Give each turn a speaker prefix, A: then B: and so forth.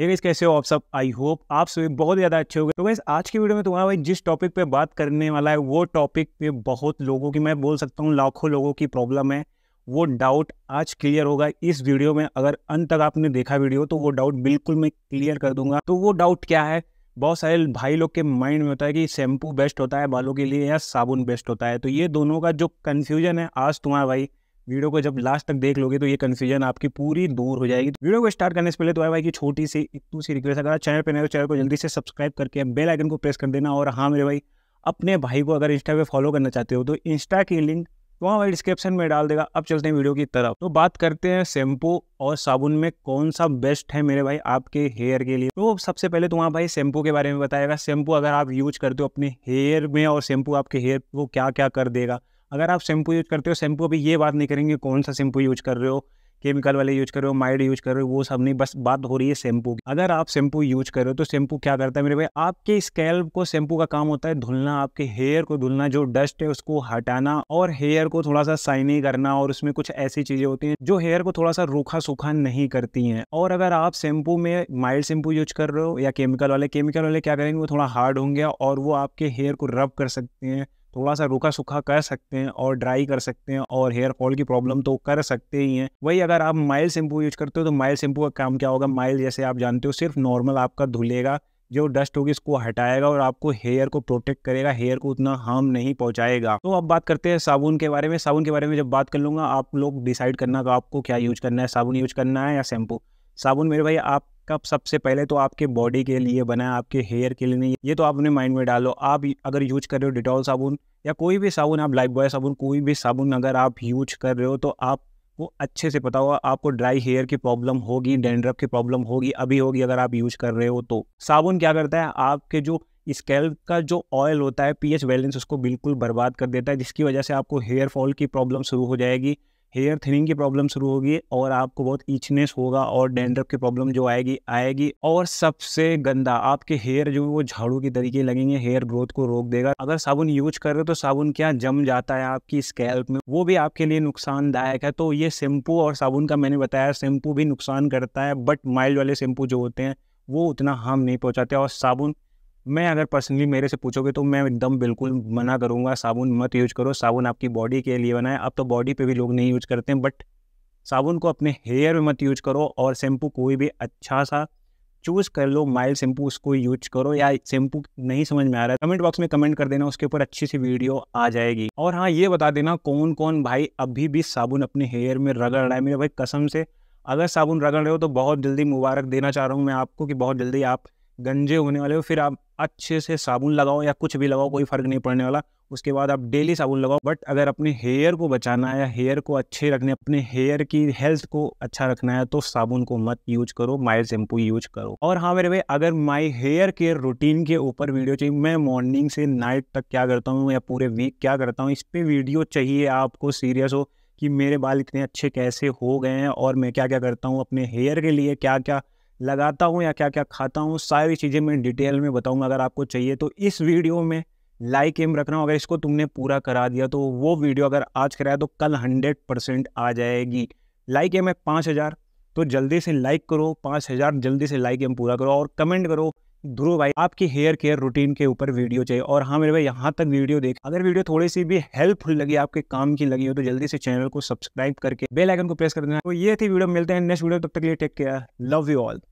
A: ये गाइस कैसे हो आप सब आई होप आप सभी बहुत ज़्यादा अच्छे हो गए तो गाइस आज की वीडियो में तुम्हारा भाई जिस टॉपिक पे बात करने वाला है वो टॉपिक पे बहुत लोगों की मैं बोल सकता हूँ लाखों लोगों की प्रॉब्लम है वो डाउट आज क्लियर होगा इस वीडियो में अगर अंत तक आपने देखा वीडियो तो वो डाउट बिल्कुल मैं क्लियर कर दूंगा तो वो डाउट क्या है बहुत सारे भाई लोग के माइंड में होता है कि शैम्पू बेस्ट होता है बालों के लिए या साबुन बेस्ट होता है तो ये दोनों का जो कन्फ्यूजन है आज तुम्हारा भाई वीडियो को जब लास्ट तक देख लोगे तो ये कन्फ्यूजन आपकी पूरी दूर हो जाएगी वीडियो को स्टार्ट करने से पहले तो आई भाई की छोटी सी इतनी सी रिक्वेस्ट अगर चैनल पर नहीं तो चैनल को जल्दी से सब्सक्राइब करके बेल आइकन को प्रेस कर देना और हाँ मेरे भाई अपने भाई को अगर इंस्टा पे फॉलो करना चाहते हो तो इंस्टा की लिंक तो भाई डिस्क्रिप्शन में डाल देगा अब चलते हैं वीडियो की तरफ तो बात करते हैं शैम्पू और साबुन में कौन सा बेस्ट है मेरे भाई आपके हेयर के लिए तो सबसे पहले तो वहाँ भाई शैम्पू के बारे में बताएगा शैम्पू अगर आप यूज करते हो अपने हेयर में और शैम्पू आपके हेयर को क्या क्या कर देगा अगर आप शैम्पू यूज़ करते हो शैम्पू अभी ये बात नहीं करेंगे कौन सा शैम्पू यूज़ कर रहे हो केमिकल वाले यूज कर रहे हो माइड यूज कर रहे हो वो सब नहीं बस बात हो रही है शैम्पू की अगर आप शैम्पू यूज कर रहे हो तो शैम्पू क्या करता है मेरे भाई आपके स्कैल्प को शैम्पू का काम होता है धुलना आपके हेयर को धुलना जो डस्ट है उसको हटाना और हेयर को थोड़ा सा साइनी करना और उसमें कुछ ऐसी चीजें होती हैं जो हेयर को थोड़ा सा रूखा सूखा नहीं करती हैं और अगर आप शैम्पू में माइल्ड शैम्पू यूज कर रहे हो या केमिकल वाले केमिकल वाले क्या करेंगे वो थोड़ा हार्ड होंगे और वो आपके हेयर को रब कर सकते हैं थोड़ा सा रूखा सूखा कर सकते हैं और ड्राई कर सकते हैं और हेयर फॉल की प्रॉब्लम तो कर सकते ही हैं वही अगर आप माइल शैम्पू यूज करते हो तो माइल शैम्पू का काम क्या होगा माइल जैसे आप जानते हो सिर्फ नॉर्मल आपका धुलेगा जो डस्ट होगी इसको हटाएगा और आपको हेयर को प्रोटेक्ट करेगा हेयर को उतना हार्म नहीं पहुंचाएगा तो अब बात करते हैं साबुन के बारे में साबुन के बारे में जब बात कर लूंगा आप लोग डिसाइड करना आपको क्या यूज करना है साबुन यूज करना है या शैम्पू साबुन मेरे भाई आप कप सबसे पहले तो आपके बॉडी के लिए बना है आपके हेयर के लिए नहीं ये तो आप अपने माइंड में डालो आप अगर यूज कर रहे हो डिटॉल साबुन या कोई भी साबुन आप लाइफ बॉय साबुन कोई भी साबुन अगर आप यूज कर रहे हो तो आप वो अच्छे से पता होगा आपको ड्राई हेयर की प्रॉब्लम होगी डेंड्रफ की प्रॉब्लम होगी अभी होगी अगर आप यूज कर रहे हो तो साबुन क्या करता है आपके जो स्केल का जो ऑयल होता है पीएच बैलेंस उसको बिल्कुल बर्बाद कर देता है जिसकी वजह से आपको हेयर फॉल की प्रॉब्लम शुरू हो जाएगी हेयर थिनिंग की प्रॉब्लम शुरू होगी और आपको बहुत ईचनेस होगा और डेंड्रफ की प्रॉब्लम जो आएगी आएगी और सबसे गंदा आपके हेयर जो वो झाड़ू के तरीके लगेंगे हेयर ग्रोथ को रोक देगा अगर साबुन यूज कर रहे हो तो साबुन क्या जम जाता है आपकी स्कैल्प में वो भी आपके लिए नुकसानदायक है तो ये शैम्पू और साबुन का मैंने बताया शैम्पू भी नुकसान करता है बट माइल्ड वाले शैम्पू जो होते हैं वो उतना हार्म नहीं पहुंचाते और साबुन मैं अगर पर्सनली मेरे से पूछोगे तो मैं एकदम बिल्कुल मना करूँगा साबुन मत यूज करो साबुन आपकी बॉडी के लिए बनाए अब तो बॉडी पे भी लोग नहीं यूज करते हैं बट साबुन को अपने हेयर में मत यूज करो और शैम्पू कोई भी अच्छा सा चूज़ कर लो माइल्ड शैम्पू उसको यूज करो या शैम्पू नहीं समझ में आ रहा है कमेंट बॉक्स में कमेंट कर देना उसके ऊपर अच्छी सी वीडियो आ जाएगी और हाँ ये बता देना कौन कौन भाई अभी भी साबुन अपने हेयर में रगड़ रहा है मेरे भाई कसम से अगर साबुन रगड़ रहे हो तो बहुत जल्दी मुबारक देना चाह रहा हूँ मैं आपको कि बहुत जल्दी आप गंजे होने वाले हो फिर आप अच्छे से साबुन लगाओ या कुछ भी लगाओ कोई फ़र्क नहीं पड़ने वाला उसके बाद आप डेली साबुन लगाओ बट अगर अपने हेयर को बचाना है या हेयर को अच्छे रखने अपने हेयर की हेल्थ को अच्छा रखना है तो साबुन को मत यूज करो माइल शैम्पू यूज करो और हाँ मेरे भाई अगर माई हेयर केयर रूटीन के ऊपर वीडियो चाहिए मैं मॉर्निंग से नाइट तक क्या करता हूँ या पूरे वीक क्या करता हूँ इस पर वीडियो चाहिए आपको सीरियस हो कि मेरे बाल इतने अच्छे कैसे हो गए हैं और मैं क्या क्या करता हूँ अपने हेयर के लिए क्या क्या लगाता हूँ या क्या क्या खाता हूँ सारी चीज़ें मैं डिटेल में बताऊँगा अगर आपको चाहिए तो इस वीडियो में लाइक एम रख रहा हूँ अगर इसको तुमने पूरा करा दिया तो वो वीडियो अगर आज कराया तो कल हंड्रेड परसेंट आ जाएगी लाइक एम है पाँच हज़ार तो जल्दी से लाइक करो पाँच हज़ार जल्दी से लाइक एम पूरा करो और कमेंट करो ध्रुव भाई आपकी हेयर केयर रूटीन के ऊपर वीडियो चाहिए और हाँ मेरे भाई यहाँ तक वीडियो देख अगर वीडियो थोड़ी सी भी हेल्पफुल लगी आपके काम की लगी हो तो जल्दी से चैनल को सब्सक्राइब करके बेल आइकन को प्रेस कर देना तो ये थी वीडियो मिलते हैं नेक्स्ट वीडियो तब तक लिए take care love you all